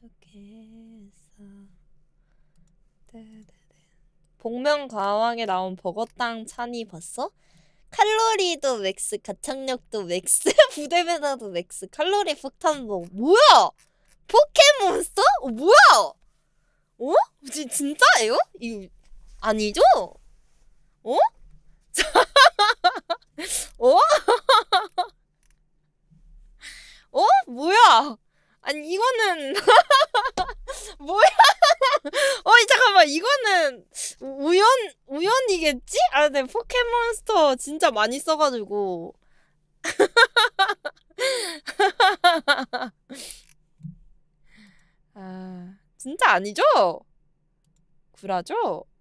좋겠어. 네네네. 복면가왕에 나온 버거땅 찬이 봤어? 칼로리도 맥스, 가창력도 맥스, 부대메다도 맥스, 칼로리 폭탄 봉 뭐야? 포켓몬스터? 어, 뭐야? 어? 지, 진짜예요? 이 아니죠? 어? 어? 어? 뭐야? 아니 이거는 뭐야? 어이 잠깐만 이거는 우연 우연이겠지? 아 근데 포켓몬스터 진짜 많이 써가지고 아 진짜 아니죠? 구라죠?